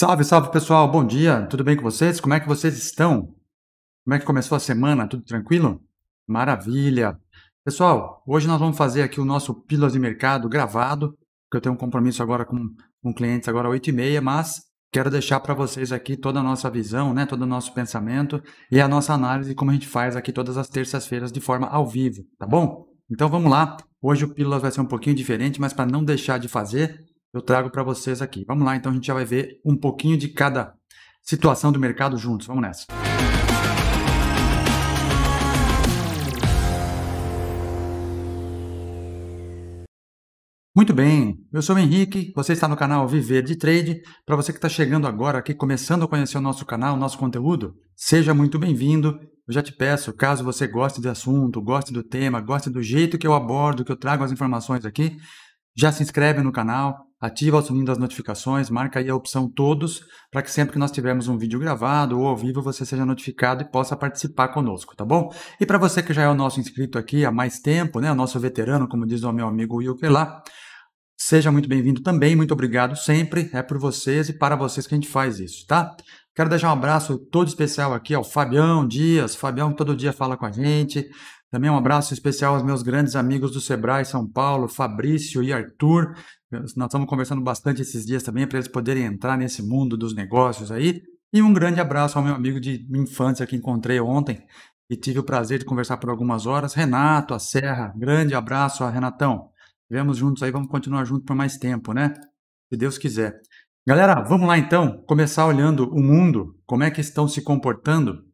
Salve, salve pessoal, bom dia, tudo bem com vocês? Como é que vocês estão? Como é que começou a semana? Tudo tranquilo? Maravilha! Pessoal, hoje nós vamos fazer aqui o nosso Pílulas de Mercado gravado, porque eu tenho um compromisso agora com, com clientes agora às 8h30, mas quero deixar para vocês aqui toda a nossa visão, né, todo o nosso pensamento e a nossa análise, como a gente faz aqui todas as terças-feiras de forma ao vivo, tá bom? Então vamos lá, hoje o Pílulas vai ser um pouquinho diferente, mas para não deixar de fazer, eu trago para vocês aqui. Vamos lá, então a gente já vai ver um pouquinho de cada situação do mercado juntos. Vamos nessa. Muito bem, eu sou o Henrique, você está no canal Viver de Trade. Para você que está chegando agora aqui, começando a conhecer o nosso canal, o nosso conteúdo, seja muito bem-vindo. Eu já te peço, caso você goste do assunto, goste do tema, goste do jeito que eu abordo, que eu trago as informações aqui, já se inscreve no canal, ativa o sininho das notificações, marca aí a opção todos, para que sempre que nós tivermos um vídeo gravado ou ao vivo você seja notificado e possa participar conosco, tá bom? E para você que já é o nosso inscrito aqui há mais tempo, né, o nosso veterano, como diz o meu amigo Will lá, seja muito bem-vindo também, muito obrigado sempre, é por vocês e para vocês que a gente faz isso, tá? Quero deixar um abraço todo especial aqui ao Fabião Dias, Fabião todo dia fala com a gente, também um abraço especial aos meus grandes amigos do Sebrae São Paulo, Fabrício e Arthur, nós estamos conversando bastante esses dias também para eles poderem entrar nesse mundo dos negócios aí. E um grande abraço ao meu amigo de infância que encontrei ontem e tive o prazer de conversar por algumas horas, Renato, a Serra. Grande abraço, Renatão. Vemos juntos aí, vamos continuar juntos por mais tempo, né? Se Deus quiser. Galera, vamos lá então começar olhando o mundo, como é que estão se comportando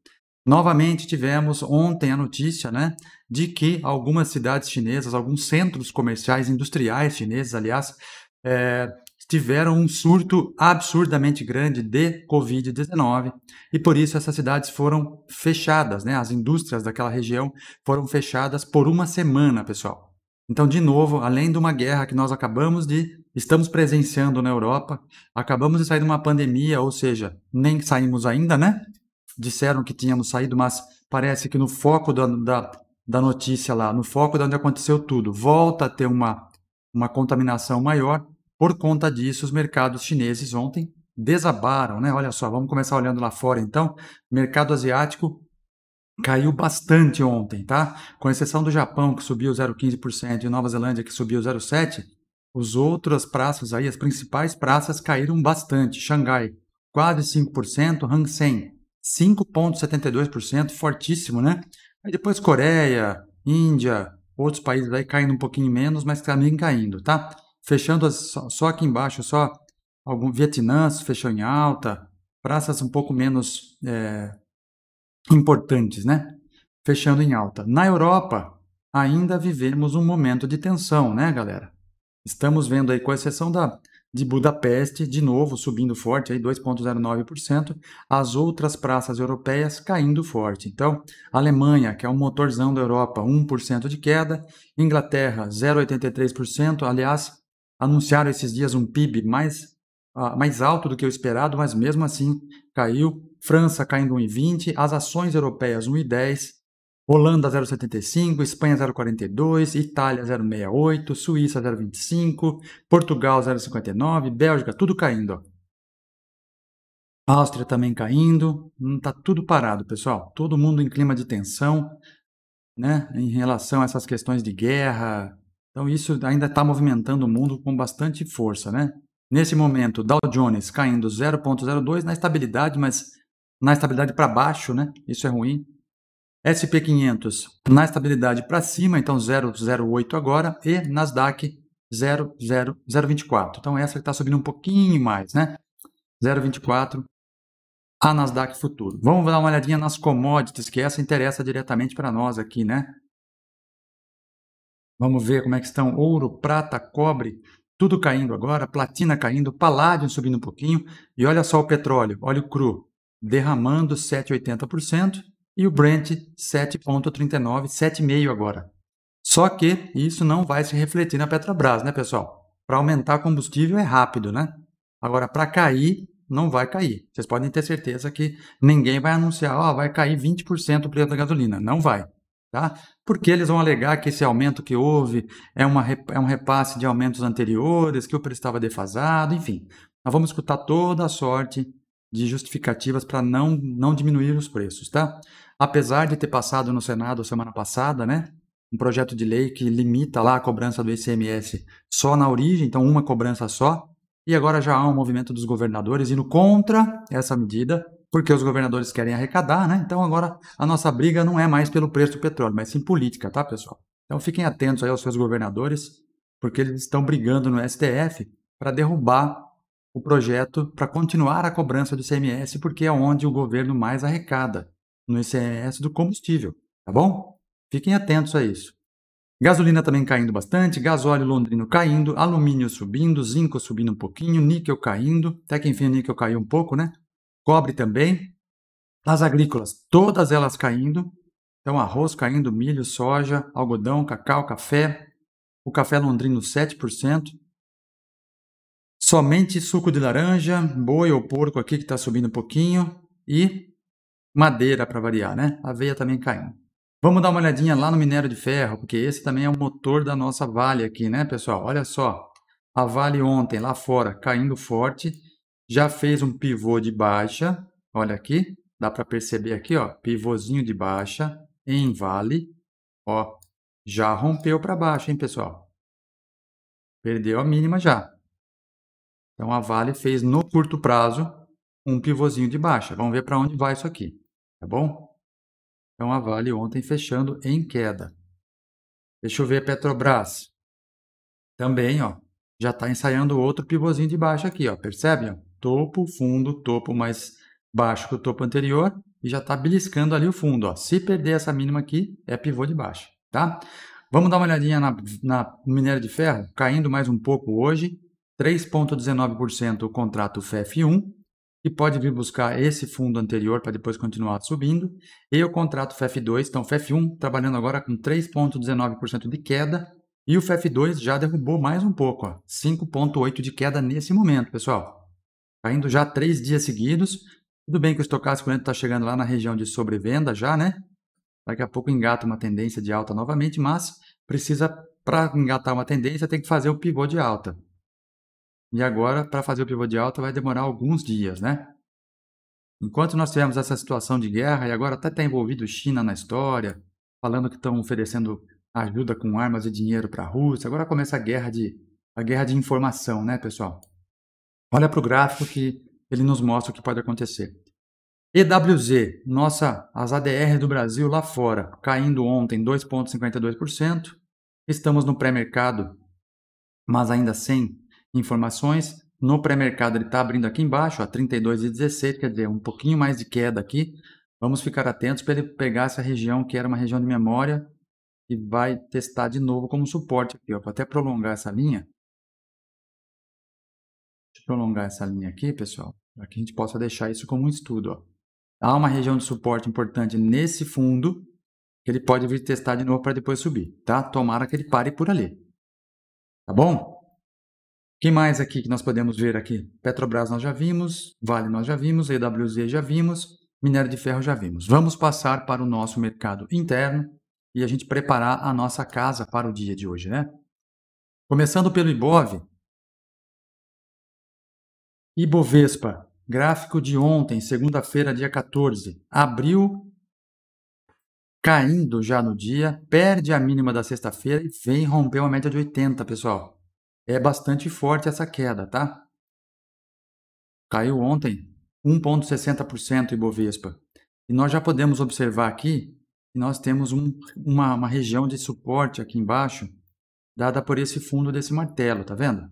Novamente tivemos ontem a notícia, né, de que algumas cidades chinesas, alguns centros comerciais, industriais chineses, aliás, é, tiveram um surto absurdamente grande de Covid-19 e por isso essas cidades foram fechadas, né? As indústrias daquela região foram fechadas por uma semana, pessoal. Então, de novo, além de uma guerra que nós acabamos de estamos presenciando na Europa, acabamos de sair de uma pandemia, ou seja, nem saímos ainda, né? disseram que tínhamos saído, mas parece que no foco da, da, da notícia lá, no foco de onde aconteceu tudo, volta a ter uma, uma contaminação maior. Por conta disso, os mercados chineses ontem desabaram, né? Olha só, vamos começar olhando lá fora então. Mercado asiático caiu bastante ontem, tá? Com exceção do Japão, que subiu 0,15%, e Nova Zelândia, que subiu 0,7%, os outras praças aí, as principais praças, caíram bastante. Xangai, quase 5%, Hang Seng, 5,72%, fortíssimo, né? Aí depois Coreia, Índia, outros países aí caindo um pouquinho menos, mas também caindo, tá? Fechando as, só aqui embaixo, só algum Vietnã fechou em alta, praças um pouco menos é, importantes, né? Fechando em alta. Na Europa, ainda vivemos um momento de tensão, né, galera? Estamos vendo aí, com exceção da, de Budapeste, de novo subindo forte, 2,09%, as outras praças europeias caindo forte. Então, Alemanha, que é o motorzão da Europa, 1% de queda, Inglaterra, 0,83%, aliás, anunciaram esses dias um PIB mais, uh, mais alto do que o esperado, mas mesmo assim caiu, França caindo 1,20%, as ações europeias 1,10%, Holanda 0,75, Espanha 0,42, Itália 0,68, Suíça 0,25, Portugal 0,59, Bélgica, tudo caindo. Áustria também caindo, está hum, tudo parado, pessoal. Todo mundo em clima de tensão, né, em relação a essas questões de guerra. Então isso ainda está movimentando o mundo com bastante força, né? Nesse momento, Dow Jones caindo 0,02 na estabilidade, mas na estabilidade para baixo, né? Isso é ruim. SP500 na estabilidade para cima, então 0,08 agora, e Nasdaq 0,024. Então essa está subindo um pouquinho mais, né? 0,24 a Nasdaq Futuro. Vamos dar uma olhadinha nas commodities, que essa interessa diretamente para nós aqui, né? Vamos ver como é que estão ouro, prata, cobre, tudo caindo agora, platina caindo, paládio subindo um pouquinho, e olha só o petróleo, óleo cru, derramando 7,80%, e o Brent 7,39, 7,5 agora. Só que isso não vai se refletir na Petrobras, né, pessoal? Para aumentar combustível é rápido, né? Agora, para cair, não vai cair. Vocês podem ter certeza que ninguém vai anunciar, ó, oh, vai cair 20% o preço da gasolina. Não vai, tá? Porque eles vão alegar que esse aumento que houve é, uma, é um repasse de aumentos anteriores, que o preço estava defasado, enfim. Nós vamos escutar toda a sorte de justificativas para não, não diminuir os preços, tá? Apesar de ter passado no Senado semana passada, né? Um projeto de lei que limita lá a cobrança do ICMS só na origem, então uma cobrança só. E agora já há um movimento dos governadores indo contra essa medida, porque os governadores querem arrecadar, né? Então agora a nossa briga não é mais pelo preço do petróleo, mas sim política, tá, pessoal? Então fiquem atentos aí aos seus governadores, porque eles estão brigando no STF para derrubar o projeto para continuar a cobrança do ICMS, porque é onde o governo mais arrecada, no ICMS do combustível, tá bom? Fiquem atentos a isso. Gasolina também caindo bastante, gasóleo londrino caindo, alumínio subindo, zinco subindo um pouquinho, níquel caindo, até que enfim o níquel caiu um pouco, né? Cobre também. As agrícolas, todas elas caindo. Então, arroz caindo, milho, soja, algodão, cacau, café. O café londrino 7% somente suco de laranja, boi ou porco aqui que está subindo um pouquinho e madeira para variar, né? Aveia também caindo. Vamos dar uma olhadinha lá no minério de ferro, porque esse também é o motor da nossa Vale aqui, né, pessoal? Olha só, a Vale ontem lá fora caindo forte, já fez um pivô de baixa, olha aqui, dá para perceber aqui, ó, pivôzinho de baixa em Vale, ó, já rompeu para baixo, hein, pessoal? Perdeu a mínima já. Então a Vale fez no curto prazo um pivôzinho de baixa. Vamos ver para onde vai isso aqui, tá bom? Então a Vale ontem fechando em queda. Deixa eu ver a Petrobras. Também, ó, já está ensaiando outro pivôzinho de baixa aqui, ó. Percebe? Topo, fundo, topo mais baixo que o topo anterior e já está beliscando ali o fundo, ó. Se perder essa mínima aqui, é pivô de baixa, tá? Vamos dar uma olhadinha na, na minério de ferro, caindo mais um pouco hoje. 3,19% o contrato FEF1, que pode vir buscar esse fundo anterior para depois continuar subindo, e o contrato FEF2, então FEF1 trabalhando agora com 3,19% de queda, e o FEF2 já derrubou mais um pouco, 5,8% de queda nesse momento, pessoal. Caindo já três dias seguidos. Tudo bem que o estocástico está chegando lá na região de sobrevenda já, né? Daqui a pouco engata uma tendência de alta novamente, mas precisa, para engatar uma tendência, tem que fazer o pivô de alta. E agora, para fazer o pivô de alta, vai demorar alguns dias, né? Enquanto nós tivemos essa situação de guerra, e agora até está envolvido China na história, falando que estão oferecendo ajuda com armas e dinheiro para a Rússia, agora começa a guerra de, a guerra de informação, né, pessoal? Olha para o gráfico que ele nos mostra o que pode acontecer. EWZ, nossa, as ADR do Brasil lá fora, caindo ontem 2,52%. Estamos no pré-mercado, mas ainda sem informações. No pré-mercado ele está abrindo aqui embaixo, a 32,16 quer dizer, um pouquinho mais de queda aqui. Vamos ficar atentos para ele pegar essa região que era uma região de memória e vai testar de novo como suporte aqui. Ó. Vou até prolongar essa linha. Deixa eu prolongar essa linha aqui, pessoal, para que a gente possa deixar isso como um estudo. Ó. Há uma região de suporte importante nesse fundo que ele pode vir testar de novo para depois subir, tá? Tomara que ele pare por ali. Tá bom? que mais aqui que nós podemos ver aqui? Petrobras nós já vimos, Vale nós já vimos, EWZ já vimos, minério de ferro já vimos. Vamos passar para o nosso mercado interno e a gente preparar a nossa casa para o dia de hoje, né? Começando pelo IBOV. Ibovespa, gráfico de ontem, segunda-feira, dia 14, abriu caindo já no dia, perde a mínima da sexta-feira e vem romper uma média de 80, pessoal é bastante forte essa queda, tá? Caiu ontem 1,60% Ibovespa. E nós já podemos observar aqui que nós temos um, uma, uma região de suporte aqui embaixo, dada por esse fundo desse martelo, tá vendo?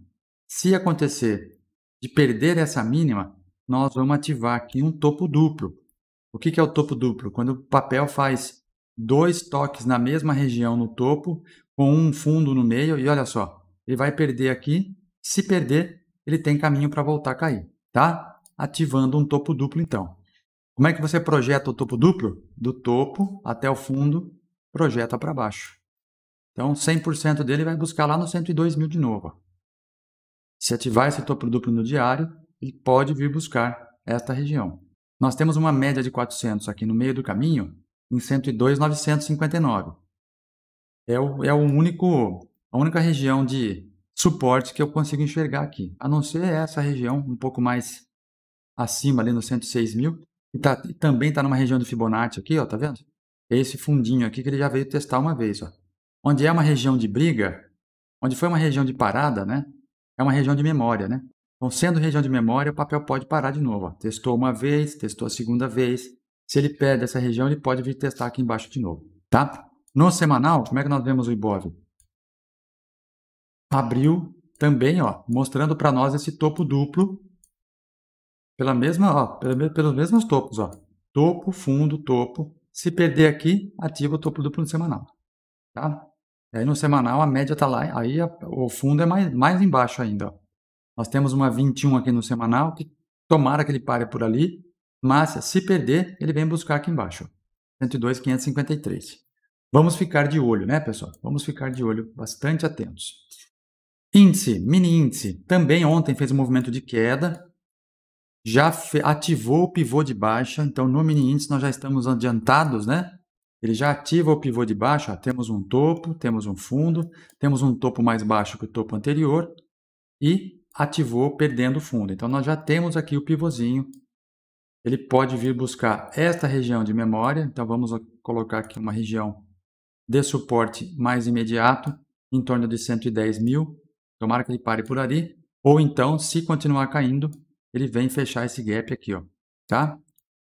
Se acontecer de perder essa mínima, nós vamos ativar aqui um topo duplo. O que é o topo duplo? Quando o papel faz dois toques na mesma região no topo, com um fundo no meio, e olha só, ele vai perder aqui. Se perder, ele tem caminho para voltar a cair, tá? Ativando um topo duplo, então. Como é que você projeta o topo duplo? Do topo até o fundo, projeta para baixo. Então, 100% dele vai buscar lá no 102 mil de novo. Se ativar esse topo duplo no diário, ele pode vir buscar esta região. Nós temos uma média de 400 aqui no meio do caminho, em 102,959. É o, é o único a única região de suporte que eu consigo enxergar aqui, a não ser essa região um pouco mais acima ali no 106 mil, e, tá, e também está numa região do Fibonacci aqui, ó, tá vendo? Esse fundinho aqui que ele já veio testar uma vez, ó. onde é uma região de briga, onde foi uma região de parada, né? É uma região de memória, né? Então, sendo região de memória, o papel pode parar de novo. Ó. Testou uma vez, testou a segunda vez. Se ele perde essa região, ele pode vir testar aqui embaixo de novo, tá? No semanal, como é que nós vemos o Ibov? abriu também, ó, mostrando para nós esse topo duplo pela mesma, ó, pela, pelos mesmos topos, ó. Topo, fundo, topo. Se perder aqui, ativa o topo duplo no semanal, tá? aí no semanal a média está lá, aí a, o fundo é mais, mais embaixo ainda, ó. Nós temos uma 21 aqui no semanal, que tomara que ele pare por ali, mas se perder, ele vem buscar aqui embaixo, 102,553. Vamos ficar de olho, né, pessoal? Vamos ficar de olho, bastante atentos. Índice, mini índice, também ontem fez um movimento de queda, já ativou o pivô de baixa, então no mini índice nós já estamos adiantados, né? Ele já ativa o pivô de baixa, ó, temos um topo, temos um fundo, temos um topo mais baixo que o topo anterior e ativou perdendo o fundo. Então nós já temos aqui o pivôzinho. Ele pode vir buscar esta região de memória, então vamos colocar aqui uma região de suporte mais imediato, em torno de 110 mil, Tomara que ele pare por ali. Ou então, se continuar caindo, ele vem fechar esse gap aqui, ó, tá?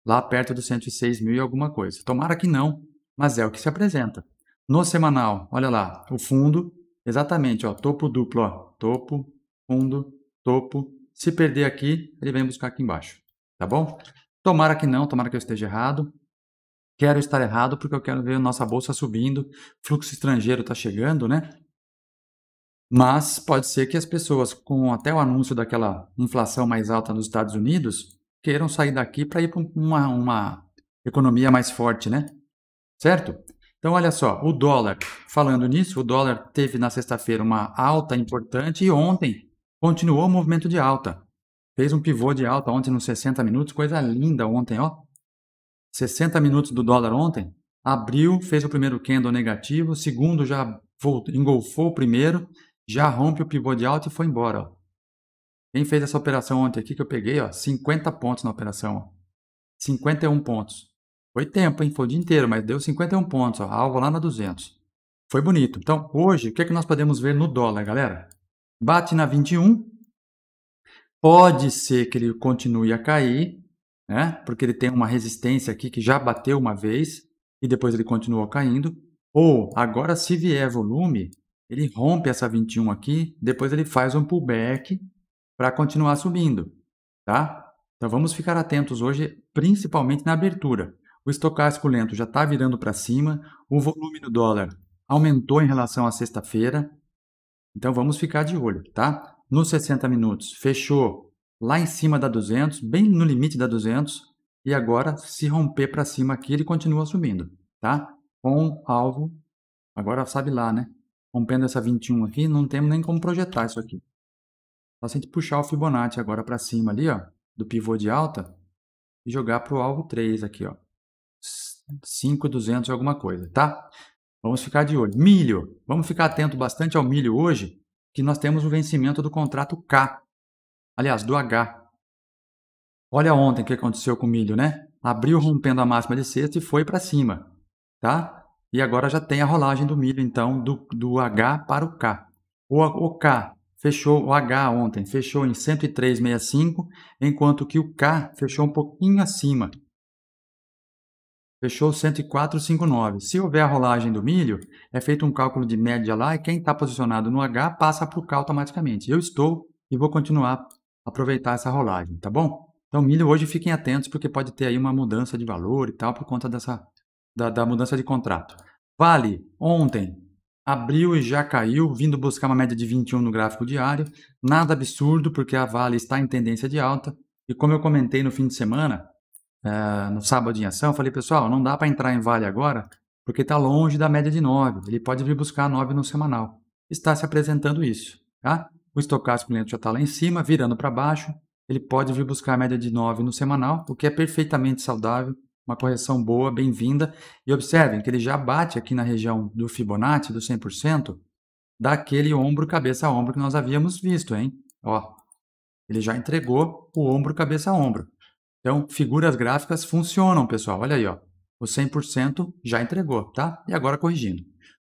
Lá perto dos 106 mil e alguma coisa. Tomara que não, mas é o que se apresenta. No semanal, olha lá, o fundo, exatamente, ó, topo duplo, ó, topo, fundo, topo. Se perder aqui, ele vem buscar aqui embaixo, tá bom? Tomara que não, tomara que eu esteja errado. Quero estar errado porque eu quero ver a nossa bolsa subindo, fluxo estrangeiro está chegando, né? Mas pode ser que as pessoas, com até o anúncio daquela inflação mais alta nos Estados Unidos, queiram sair daqui para ir para uma, uma economia mais forte, né? Certo? Então, olha só, o dólar, falando nisso, o dólar teve na sexta-feira uma alta importante e ontem continuou o movimento de alta. Fez um pivô de alta ontem nos 60 minutos, coisa linda ontem, ó. 60 minutos do dólar ontem, abriu, fez o primeiro candle negativo, segundo já voltou, engolfou o primeiro já rompe o pivô de alta e foi embora. Ó. Quem fez essa operação ontem aqui que eu peguei, ó, 50 pontos na operação. Ó. 51 pontos. Foi tempo, hein? Foi o dia inteiro, mas deu 51 pontos. Ó, alvo lá na 200. Foi bonito. Então, hoje, o que, é que nós podemos ver no dólar, galera? Bate na 21. Pode ser que ele continue a cair, né? Porque ele tem uma resistência aqui que já bateu uma vez e depois ele continuou caindo. Ou, agora, se vier volume, ele rompe essa 21 aqui, depois ele faz um pullback para continuar subindo, tá? Então vamos ficar atentos hoje, principalmente na abertura. O estocástico lento já está virando para cima, o volume do dólar aumentou em relação à sexta-feira, então vamos ficar de olho, tá? Nos 60 minutos fechou lá em cima da 200, bem no limite da 200, e agora se romper para cima aqui ele continua subindo, tá? Com alvo, agora sabe lá, né? rompendo essa 21 aqui, não temos nem como projetar isso aqui. Só se a gente puxar o Fibonacci agora para cima ali, ó, do pivô de alta, e jogar para o alvo 3 aqui, ó. 5,200 alguma coisa, tá? Vamos ficar de olho. Milho. Vamos ficar atento bastante ao milho hoje, que nós temos o vencimento do contrato K. Aliás, do H. Olha ontem o que aconteceu com o milho, né? Abriu rompendo a máxima de sexta e foi para cima, tá? E agora já tem a rolagem do milho, então, do, do H para o K. O, o K fechou, o H ontem fechou em 103,65, enquanto que o K fechou um pouquinho acima. Fechou 104,59. Se houver a rolagem do milho, é feito um cálculo de média lá e quem está posicionado no H passa para o K automaticamente. Eu estou e vou continuar a aproveitar essa rolagem, tá bom? Então, milho hoje fiquem atentos porque pode ter aí uma mudança de valor e tal por conta dessa da, da mudança de contrato. Vale, ontem, abriu e já caiu, vindo buscar uma média de 21 no gráfico diário. Nada absurdo, porque a Vale está em tendência de alta. E como eu comentei no fim de semana, é, no sábado em ação, falei, pessoal, não dá para entrar em Vale agora, porque está longe da média de 9. Ele pode vir buscar 9 no semanal. Está se apresentando isso. Tá? O estocástico cliente já está lá em cima, virando para baixo. Ele pode vir buscar a média de 9 no semanal, o que é perfeitamente saudável uma correção boa, bem-vinda. E observem que ele já bate aqui na região do Fibonacci, do 100%, daquele ombro cabeça a ombro que nós havíamos visto, hein? Ó, ele já entregou o ombro cabeça a ombro. Então, figuras gráficas funcionam, pessoal. Olha aí, ó. O 100% já entregou, tá? E agora corrigindo.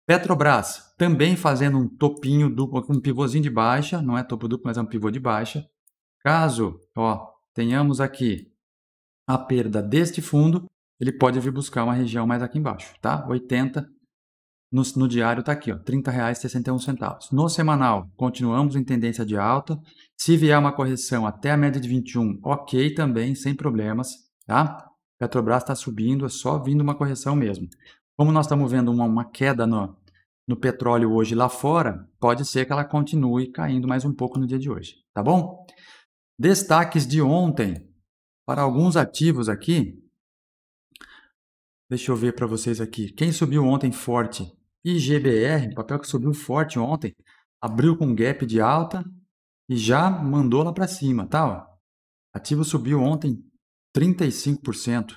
Petrobras também fazendo um topinho duplo, um pivôzinho de baixa, não é topo duplo, mas é um pivô de baixa. Caso, ó, tenhamos aqui a perda deste fundo, ele pode vir buscar uma região mais aqui embaixo, tá? 80 no, no diário está aqui, ó, R$ 30,61. No semanal, continuamos em tendência de alta. Se vier uma correção até a média de 21, ok também, sem problemas, tá? Petrobras está subindo, é só vindo uma correção mesmo. Como nós estamos vendo uma, uma queda no, no petróleo hoje lá fora, pode ser que ela continue caindo mais um pouco no dia de hoje, tá bom? Destaques de ontem, para alguns ativos aqui, deixa eu ver para vocês aqui. Quem subiu ontem forte? IGBR, papel que subiu forte ontem, abriu com gap de alta e já mandou lá para cima, tá? Ó. Ativo subiu ontem 35%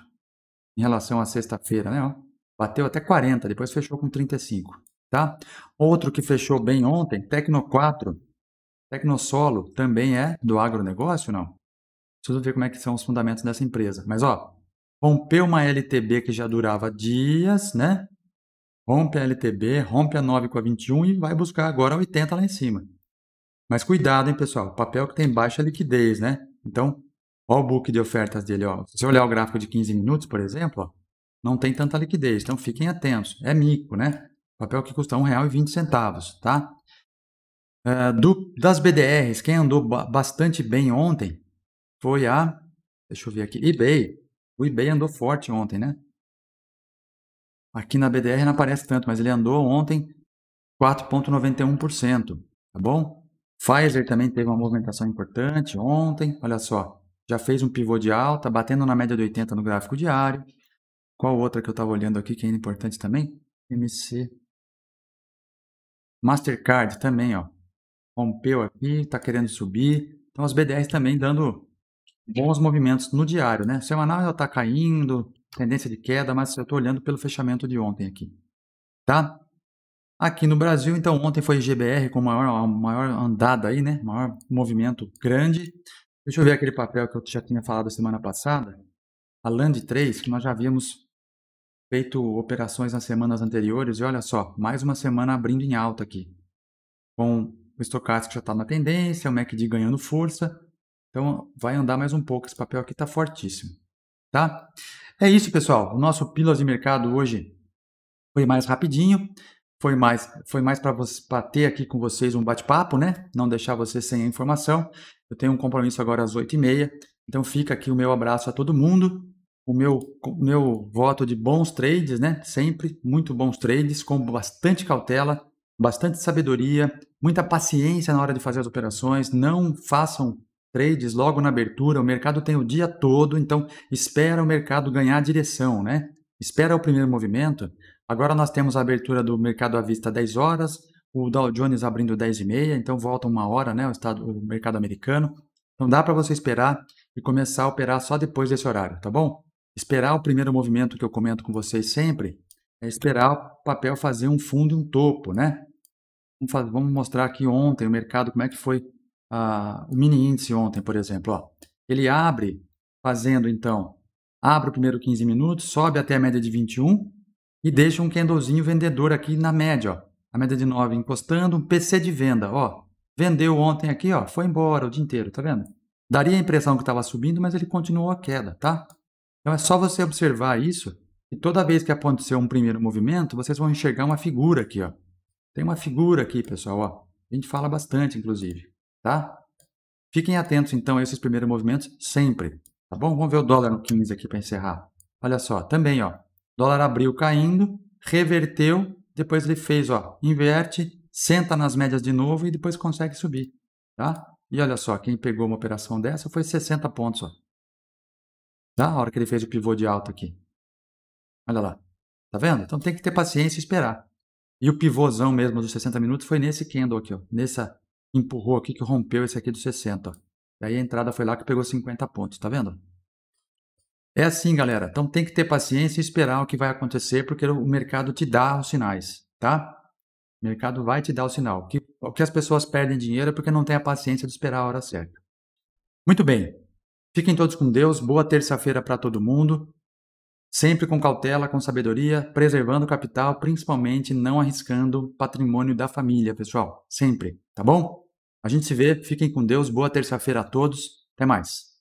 em relação à sexta-feira, né? Ó. Bateu até 40, depois fechou com 35, tá? Outro que fechou bem ontem, Tecno 4, Tecnosolo, também é do agronegócio, não? Preciso ver como é que são os fundamentos dessa empresa. Mas, ó, rompeu uma LTB que já durava dias, né? Rompe a LTB, rompe a 9 com a 21 e vai buscar agora a 80 lá em cima. Mas cuidado, hein, pessoal. Papel que tem baixa é liquidez, né? Então, ó o book de ofertas dele, ó. Se você olhar o gráfico de 15 minutos, por exemplo, ó, não tem tanta liquidez. Então, fiquem atentos. É mico, né? Papel que custa R$1,20, tá? Uh, do, das BDRs, quem andou bastante bem ontem foi a. Ah, deixa eu ver aqui. eBay. O eBay andou forte ontem, né? Aqui na BDR não aparece tanto, mas ele andou ontem 4,91%. Tá bom? Pfizer também teve uma movimentação importante ontem. Olha só. Já fez um pivô de alta, batendo na média de 80 no gráfico diário. Qual outra que eu estava olhando aqui que é importante também? MC. Mastercard também, ó. Rompeu aqui, está querendo subir. Então as BDRs também dando bons movimentos no diário, né? Semanal já está caindo, tendência de queda, mas eu estou olhando pelo fechamento de ontem aqui, tá? Aqui no Brasil, então, ontem foi GBR com maior, maior andada aí, né? Maior movimento grande. Deixa eu ver aquele papel que eu já tinha falado semana passada, a Land 3, que nós já havíamos feito operações nas semanas anteriores, e olha só, mais uma semana abrindo em alta aqui, com o estocástico já está na tendência, o MACD ganhando força, então, vai andar mais um pouco. Esse papel aqui está fortíssimo. Tá? É isso, pessoal. O nosso Pílulas de Mercado hoje foi mais rapidinho. Foi mais, foi mais para ter aqui com vocês um bate-papo, né? Não deixar vocês sem a informação. Eu tenho um compromisso agora às 8h30. Então, fica aqui o meu abraço a todo mundo. O meu, meu voto de bons trades, né? Sempre muito bons trades, com bastante cautela, bastante sabedoria, muita paciência na hora de fazer as operações. Não façam trades logo na abertura, o mercado tem o dia todo, então espera o mercado ganhar direção, né? Espera o primeiro movimento. Agora nós temos a abertura do mercado à vista 10 horas, o Dow Jones abrindo 10 e meia, então volta uma hora, né, o, estado, o mercado americano. Então dá para você esperar e começar a operar só depois desse horário, tá bom? Esperar o primeiro movimento que eu comento com vocês sempre é esperar o papel fazer um fundo e um topo, né? Vamos mostrar aqui ontem o mercado, como é que foi o mini índice ontem, por exemplo. Ó. Ele abre fazendo, então, abre o primeiro 15 minutos, sobe até a média de 21 e deixa um candlezinho vendedor aqui na média. Ó. A média de 9 encostando, um PC de venda. Ó. Vendeu ontem aqui, ó, foi embora o dia inteiro, tá vendo? Daria a impressão que estava subindo, mas ele continuou a queda, tá? Então é só você observar isso e toda vez que acontecer um primeiro movimento, vocês vão enxergar uma figura aqui, ó. Tem uma figura aqui, pessoal, ó. A gente fala bastante, inclusive tá? Fiquem atentos, então, a esses primeiros movimentos sempre, tá bom? Vamos ver o dólar no 15 aqui para encerrar. Olha só, também, ó, dólar abriu caindo, reverteu, depois ele fez, ó, inverte, senta nas médias de novo e depois consegue subir, tá? E olha só, quem pegou uma operação dessa foi 60 pontos, ó. Tá? A hora que ele fez o pivô de alta aqui. Olha lá. Tá vendo? Então tem que ter paciência e esperar. E o pivôzão mesmo dos 60 minutos foi nesse candle aqui, ó. Nessa empurrou aqui que rompeu esse aqui do 60. Daí a entrada foi lá que pegou 50 pontos, tá vendo? É assim, galera. Então tem que ter paciência e esperar o que vai acontecer, porque o mercado te dá os sinais, tá? O mercado vai te dar o sinal. Que, o que as pessoas perdem dinheiro é porque não tem a paciência de esperar a hora certa. Muito bem. Fiquem todos com Deus. Boa terça-feira para todo mundo. Sempre com cautela, com sabedoria, preservando o capital, principalmente não arriscando patrimônio da família, pessoal. Sempre, tá bom? A gente se vê, fiquem com Deus, boa terça-feira a todos, até mais.